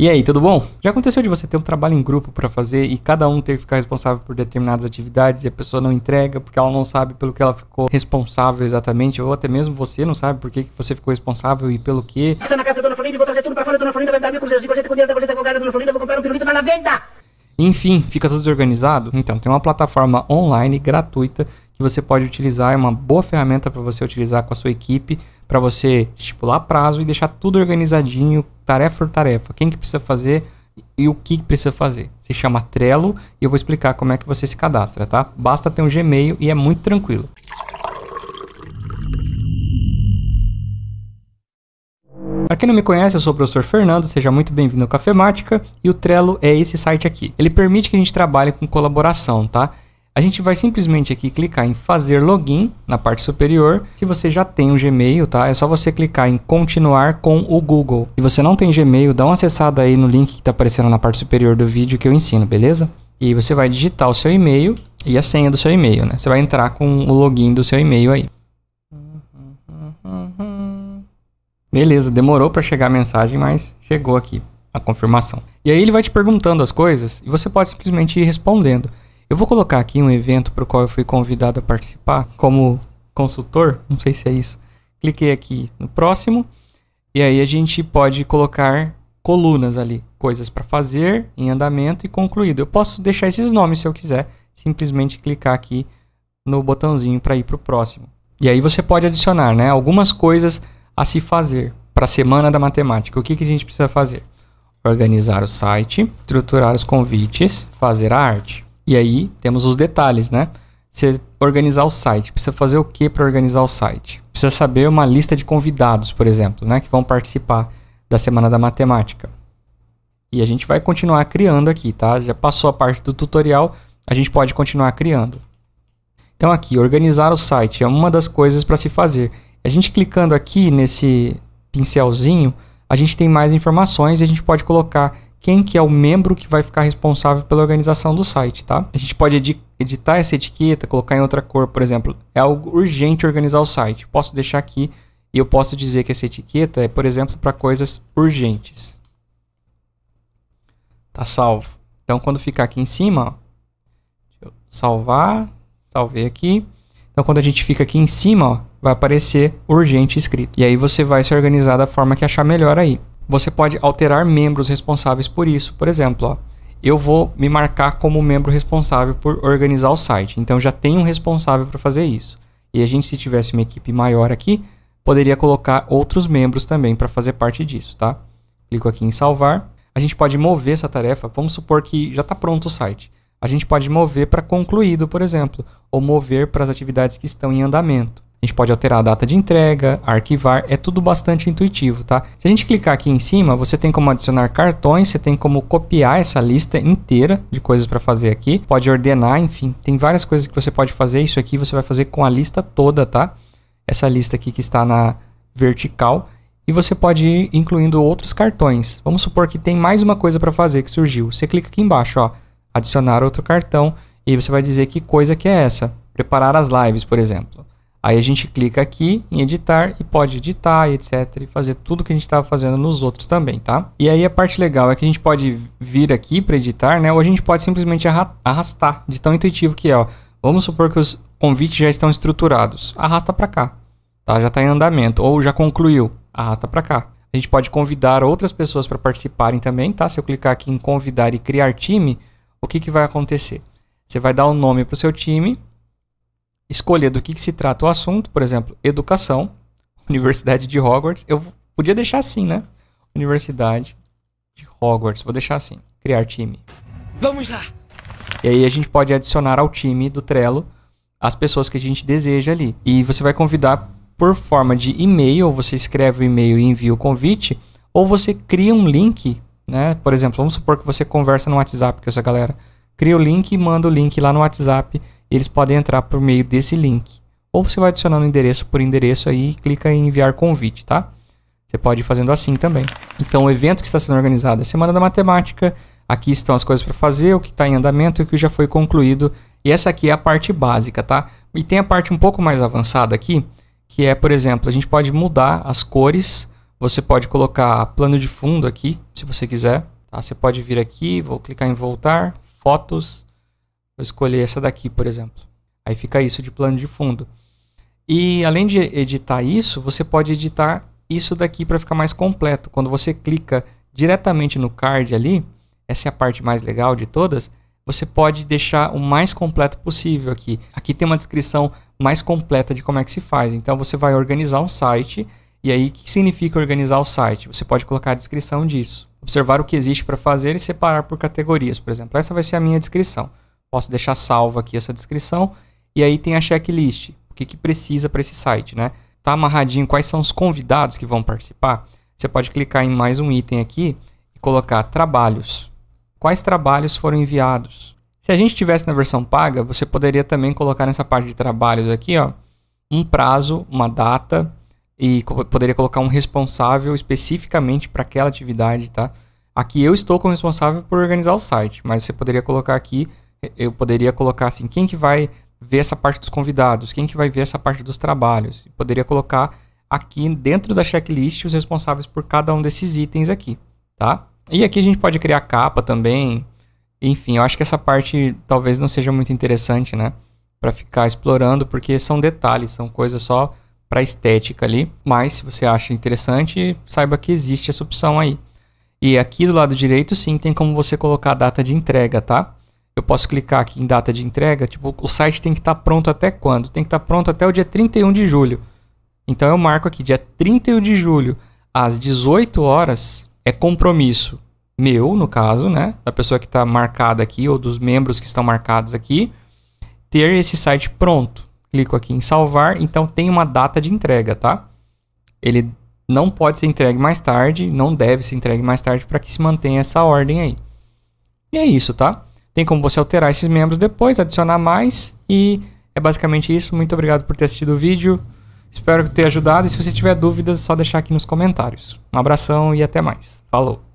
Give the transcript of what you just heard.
E aí, tudo bom? Já aconteceu de você ter um trabalho em grupo para fazer e cada um ter que ficar responsável por determinadas atividades e a pessoa não entrega porque ela não sabe pelo que ela ficou responsável exatamente, ou até mesmo você não sabe por que, que você ficou responsável e pelo que. na casa da Dona Florinda, vou trazer tudo fora, Dona Florinda vai dar mil cruzeiros Dona Florinda, vou comprar um venda! Enfim, fica tudo desorganizado? Então, tem uma plataforma online gratuita que você pode utilizar, é uma boa ferramenta para você utilizar com a sua equipe para você estipular prazo e deixar tudo organizadinho, tarefa por tarefa, quem que precisa fazer e o que precisa fazer. Se chama Trello e eu vou explicar como é que você se cadastra, tá? Basta ter um Gmail e é muito tranquilo. Para quem não me conhece, eu sou o professor Fernando, seja muito bem-vindo ao Cafemática, e o Trello é esse site aqui. Ele permite que a gente trabalhe com colaboração, tá? A gente vai simplesmente aqui clicar em fazer login na parte superior. Se você já tem o um Gmail, tá? É só você clicar em continuar com o Google. Se você não tem Gmail, dá uma acessada aí no link que está aparecendo na parte superior do vídeo que eu ensino, beleza? E você vai digitar o seu e-mail e a senha do seu e-mail, né? Você vai entrar com o login do seu e-mail aí. Beleza, demorou para chegar a mensagem, mas chegou aqui a confirmação. E aí ele vai te perguntando as coisas e você pode simplesmente ir respondendo. Eu vou colocar aqui um evento para o qual eu fui convidado a participar como consultor, não sei se é isso. Cliquei aqui no próximo e aí a gente pode colocar colunas ali, coisas para fazer, em andamento e concluído. Eu posso deixar esses nomes se eu quiser, simplesmente clicar aqui no botãozinho para ir para o próximo. E aí você pode adicionar né, algumas coisas a se fazer para a semana da matemática. O que, que a gente precisa fazer? Organizar o site, estruturar os convites, fazer a arte. E aí temos os detalhes, né? Você organizar o site, precisa fazer o que para organizar o site? Precisa saber uma lista de convidados, por exemplo, né, que vão participar da semana da matemática. E a gente vai continuar criando aqui, tá? Já passou a parte do tutorial, a gente pode continuar criando. Então aqui, organizar o site é uma das coisas para se fazer. A gente clicando aqui nesse pincelzinho, a gente tem mais informações e a gente pode colocar quem que é o membro que vai ficar responsável pela organização do site, tá? A gente pode edi editar essa etiqueta, colocar em outra cor, por exemplo. É algo urgente organizar o site. Posso deixar aqui e eu posso dizer que essa etiqueta é, por exemplo, para coisas urgentes. Tá salvo. Então, quando ficar aqui em cima, ó, salvar, salvei aqui. Então, quando a gente fica aqui em cima, ó, vai aparecer urgente escrito. E aí você vai se organizar da forma que achar melhor aí você pode alterar membros responsáveis por isso. Por exemplo, ó, eu vou me marcar como membro responsável por organizar o site. Então já tem um responsável para fazer isso. E a gente, se tivesse uma equipe maior aqui, poderia colocar outros membros também para fazer parte disso, tá? Clico aqui em salvar. A gente pode mover essa tarefa. Vamos supor que já está pronto o site. A gente pode mover para concluído, por exemplo, ou mover para as atividades que estão em andamento. A gente pode alterar a data de entrega, arquivar, é tudo bastante intuitivo, tá? Se a gente clicar aqui em cima, você tem como adicionar cartões, você tem como copiar essa lista inteira de coisas para fazer aqui, pode ordenar, enfim, tem várias coisas que você pode fazer. Isso aqui você vai fazer com a lista toda, tá? Essa lista aqui que está na vertical e você pode ir incluindo outros cartões. Vamos supor que tem mais uma coisa para fazer que surgiu. Você clica aqui embaixo, ó, adicionar outro cartão e você vai dizer que coisa que é essa. Preparar as lives, por exemplo. Aí a gente clica aqui em editar e pode editar, etc, e fazer tudo que a gente estava fazendo nos outros também, tá? E aí a parte legal é que a gente pode vir aqui para editar, né? Ou a gente pode simplesmente arrastar, de tão intuitivo que é, ó. Vamos supor que os convites já estão estruturados. Arrasta para cá, tá? Já está em andamento ou já concluiu. Arrasta para cá. A gente pode convidar outras pessoas para participarem também, tá? Se eu clicar aqui em convidar e criar time, o que, que vai acontecer? Você vai dar o um nome para o seu time, escolher do que, que se trata o assunto, por exemplo, educação, Universidade de Hogwarts. Eu podia deixar assim, né? Universidade de Hogwarts. Vou deixar assim. Criar time. Vamos lá! E aí a gente pode adicionar ao time do Trello as pessoas que a gente deseja ali. E você vai convidar por forma de e-mail, você escreve o e-mail e envia o convite, ou você cria um link, né? Por exemplo, vamos supor que você conversa no WhatsApp com essa galera. Cria o link e manda o link lá no WhatsApp eles podem entrar por meio desse link. Ou você vai adicionando endereço por endereço aí e clica em enviar convite, tá? Você pode ir fazendo assim também. Então, o evento que está sendo organizado é Semana da Matemática. Aqui estão as coisas para fazer, o que está em andamento e o que já foi concluído. E essa aqui é a parte básica, tá? E tem a parte um pouco mais avançada aqui, que é, por exemplo, a gente pode mudar as cores. Você pode colocar plano de fundo aqui, se você quiser. Tá? Você pode vir aqui, vou clicar em voltar, fotos, Vou escolher essa daqui, por exemplo. Aí fica isso de plano de fundo. E além de editar isso, você pode editar isso daqui para ficar mais completo. Quando você clica diretamente no card ali, essa é a parte mais legal de todas, você pode deixar o mais completo possível aqui. Aqui tem uma descrição mais completa de como é que se faz. Então você vai organizar um site e aí o que significa organizar o site? Você pode colocar a descrição disso. Observar o que existe para fazer e separar por categorias, por exemplo. Essa vai ser a minha descrição. Posso deixar salvo aqui essa descrição. E aí tem a checklist. O que, que precisa para esse site, né? Tá amarradinho quais são os convidados que vão participar. Você pode clicar em mais um item aqui e colocar trabalhos. Quais trabalhos foram enviados? Se a gente tivesse na versão paga, você poderia também colocar nessa parte de trabalhos aqui, ó, um prazo, uma data e co poderia colocar um responsável especificamente para aquela atividade, tá? Aqui eu estou como responsável por organizar o site, mas você poderia colocar aqui eu poderia colocar assim, quem que vai ver essa parte dos convidados, quem que vai ver essa parte dos trabalhos. Eu poderia colocar aqui dentro da checklist os responsáveis por cada um desses itens aqui, tá? E aqui a gente pode criar capa também. Enfim, eu acho que essa parte talvez não seja muito interessante, né? Para ficar explorando, porque são detalhes, são coisas só para estética ali. Mas se você acha interessante, saiba que existe essa opção aí. E aqui do lado direito, sim, tem como você colocar a data de entrega, tá? eu posso clicar aqui em data de entrega, tipo, o site tem que estar tá pronto até quando? Tem que estar tá pronto até o dia 31 de julho. Então eu marco aqui, dia 31 de julho, às 18 horas, é compromisso meu, no caso, né? Da pessoa que está marcada aqui, ou dos membros que estão marcados aqui, ter esse site pronto. Clico aqui em salvar, então tem uma data de entrega, tá? Ele não pode ser entregue mais tarde, não deve ser entregue mais tarde para que se mantenha essa ordem aí. E é isso, tá? Tem como você alterar esses membros depois, adicionar mais. E é basicamente isso. Muito obrigado por ter assistido o vídeo. Espero ter ajudado. E se você tiver dúvidas, é só deixar aqui nos comentários. Um abração e até mais. Falou!